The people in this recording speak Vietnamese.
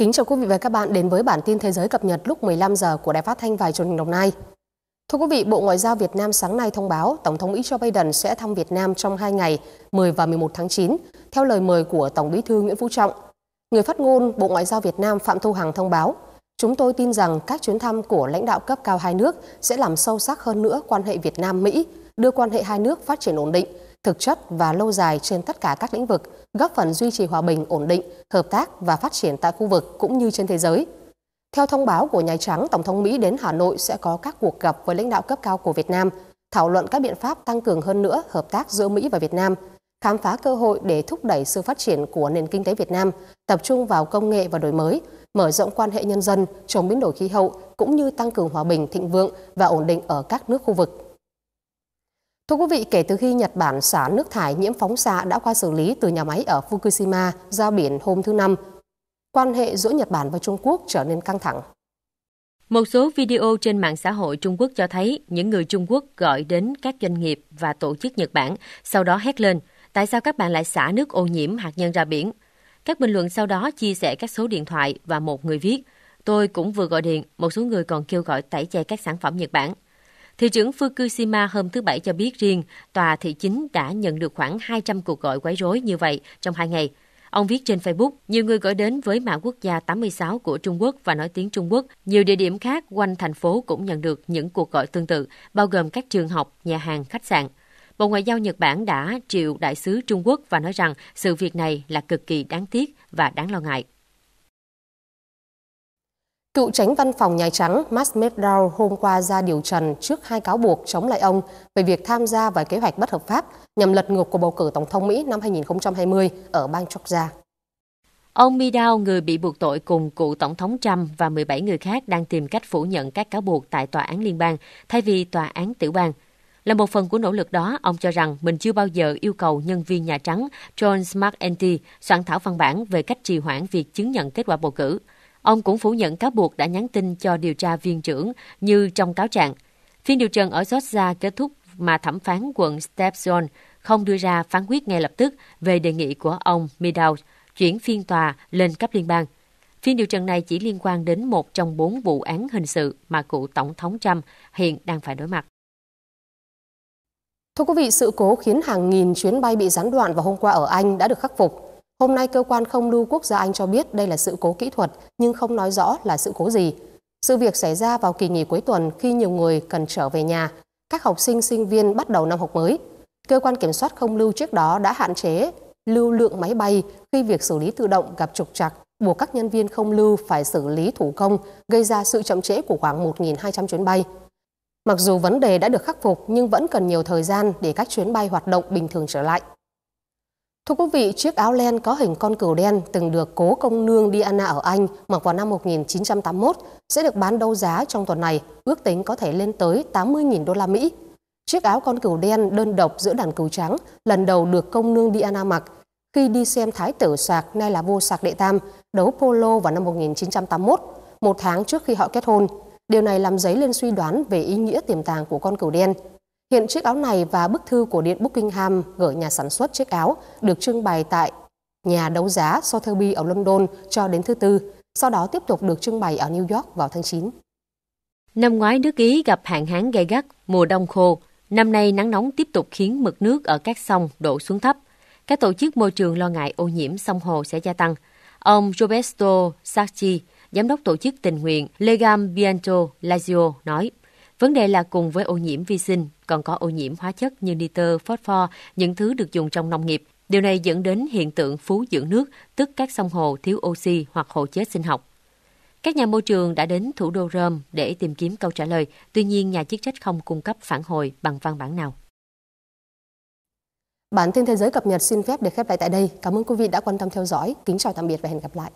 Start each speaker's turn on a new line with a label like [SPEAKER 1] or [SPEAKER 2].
[SPEAKER 1] Kính chào quý vị và các bạn đến với bản tin thế giới cập nhật lúc 15 giờ của Đài Phát thanh và Truyền hình Đồng Nai. Thưa quý vị, Bộ Ngoại giao Việt Nam sáng nay thông báo Tổng thống Mỹ Joe Biden sẽ thăm Việt Nam trong 2 ngày 10 và 11 tháng 9 theo lời mời của Tổng Bí thư Nguyễn Phú Trọng. Người phát ngôn Bộ Ngoại giao Việt Nam Phạm Thu Hằng thông báo, chúng tôi tin rằng các chuyến thăm của lãnh đạo cấp cao hai nước sẽ làm sâu sắc hơn nữa quan hệ Việt Nam Mỹ, đưa quan hệ hai nước phát triển ổn định thực chất và lâu dài trên tất cả các lĩnh vực, góp phần duy trì hòa bình, ổn định, hợp tác và phát triển tại khu vực cũng như trên thế giới. Theo thông báo của Nhà Trắng, Tổng thống Mỹ đến Hà Nội sẽ có các cuộc gặp với lãnh đạo cấp cao của Việt Nam, thảo luận các biện pháp tăng cường hơn nữa hợp tác giữa Mỹ và Việt Nam, khám phá cơ hội để thúc đẩy sự phát triển của nền kinh tế Việt Nam, tập trung vào công nghệ và đổi mới, mở rộng quan hệ nhân dân, chống biến đổi khí hậu cũng như tăng cường hòa bình, thịnh vượng và ổn định ở các nước khu vực. Thưa quý vị, kể từ khi Nhật Bản xả nước thải nhiễm phóng xạ đã qua xử lý từ nhà máy ở Fukushima ra biển hôm thứ Năm, quan hệ giữa Nhật Bản và Trung Quốc trở nên căng thẳng.
[SPEAKER 2] Một số video trên mạng xã hội Trung Quốc cho thấy những người Trung Quốc gọi đến các doanh nghiệp và tổ chức Nhật Bản, sau đó hét lên, tại sao các bạn lại xả nước ô nhiễm hạt nhân ra biển? Các bình luận sau đó chia sẻ các số điện thoại và một người viết, tôi cũng vừa gọi điện, một số người còn kêu gọi tẩy chay các sản phẩm Nhật Bản – Thị trưởng Fukushima hôm thứ Bảy cho biết riêng, tòa thị chính đã nhận được khoảng 200 cuộc gọi quấy rối như vậy trong hai ngày. Ông viết trên Facebook, nhiều người gọi đến với mã quốc gia 86 của Trung Quốc và nói tiếng Trung Quốc. Nhiều địa điểm khác quanh thành phố cũng nhận được những cuộc gọi tương tự, bao gồm các trường học, nhà hàng, khách sạn. Bộ Ngoại giao Nhật Bản đã triệu đại sứ Trung Quốc và nói rằng sự việc này là cực kỳ đáng tiếc và đáng lo ngại.
[SPEAKER 1] Cựu tránh văn phòng Nhà Trắng Max Medow hôm qua ra điều trần trước hai cáo buộc chống lại ông về việc tham gia vào kế hoạch bất hợp pháp nhằm lật ngược cuộc bầu cử Tổng thống Mỹ năm 2020 ở bang Georgia.
[SPEAKER 2] Ông Medow, người bị buộc tội cùng cựu Tổng thống Trump và 17 người khác đang tìm cách phủ nhận các cáo buộc tại tòa án liên bang thay vì tòa án tiểu bang. Là một phần của nỗ lực đó, ông cho rằng mình chưa bao giờ yêu cầu nhân viên Nhà Trắng John Smart soạn thảo văn bản về cách trì hoãn việc chứng nhận kết quả bầu cử. Ông cũng phủ nhận cáo buộc đã nhắn tin cho điều tra viên trưởng như trong cáo trạng. Phiên điều trần ở Georgia kết thúc mà thẩm phán quận Stepson không đưa ra phán quyết ngay lập tức về đề nghị của ông Meadow chuyển phiên tòa lên cấp liên bang. Phiên điều trần này chỉ liên quan đến một trong bốn vụ án hình sự mà cựu Tổng thống Trump hiện đang phải đối mặt. Thưa quý
[SPEAKER 1] vị, sự cố khiến hàng nghìn chuyến bay bị gián đoạn vào hôm qua ở Anh đã được khắc phục. Hôm nay, cơ quan không lưu quốc gia Anh cho biết đây là sự cố kỹ thuật nhưng không nói rõ là sự cố gì. Sự việc xảy ra vào kỳ nghỉ cuối tuần khi nhiều người cần trở về nhà. Các học sinh, sinh viên bắt đầu năm học mới. Cơ quan kiểm soát không lưu trước đó đã hạn chế lưu lượng máy bay khi việc xử lý tự động gặp trục trặc, buộc các nhân viên không lưu phải xử lý thủ công, gây ra sự chậm trễ của khoảng 1.200 chuyến bay. Mặc dù vấn đề đã được khắc phục nhưng vẫn cần nhiều thời gian để các chuyến bay hoạt động bình thường trở lại. Thưa quý vị, chiếc áo len có hình con cừu đen từng được cố công nương Diana ở Anh mặc vào năm 1981 sẽ được bán đấu giá trong tuần này, ước tính có thể lên tới 80.000 đô la Mỹ. Chiếc áo con cừu đen đơn độc giữa đàn cừu trắng lần đầu được công nương Diana mặc khi đi xem thái tử Sạc nay là vua Sạc Đệ Tam đấu polo vào năm 1981, một tháng trước khi họ kết hôn. Điều này làm dấy lên suy đoán về ý nghĩa tiềm tàng của con cừu đen. Hiện chiếc áo này và bức thư của Điện Buckingham gửi nhà sản xuất chiếc áo được trưng bày tại nhà đấu giá Sotheby ở London cho đến thứ Tư, sau đó tiếp tục được trưng bày ở New York vào tháng 9.
[SPEAKER 2] Năm ngoái nước Ý gặp hạn hán gay gắt, mùa đông khô. Năm nay nắng nóng tiếp tục khiến mực nước ở các sông đổ xuống thấp. Các tổ chức môi trường lo ngại ô nhiễm sông hồ sẽ gia tăng. Ông Roberto Sacchi, giám đốc tổ chức tình nguyện Legam Bianco Lazio nói. Vấn đề là cùng với ô nhiễm vi sinh, còn có ô nhiễm hóa chất như nitơ, phosphor, những thứ được dùng trong nông nghiệp. Điều này dẫn đến hiện tượng phú dưỡng nước, tức các sông hồ thiếu oxy hoặc hồ chết sinh học. Các nhà môi trường đã đến thủ đô Rome để tìm kiếm câu trả lời, tuy nhiên nhà chức trách không cung cấp phản hồi bằng văn bản nào.
[SPEAKER 1] Bản tin thế giới cập nhật xin phép được khép lại tại đây. Cảm ơn quý vị đã quan tâm theo dõi. Kính chào tạm biệt và hẹn gặp lại.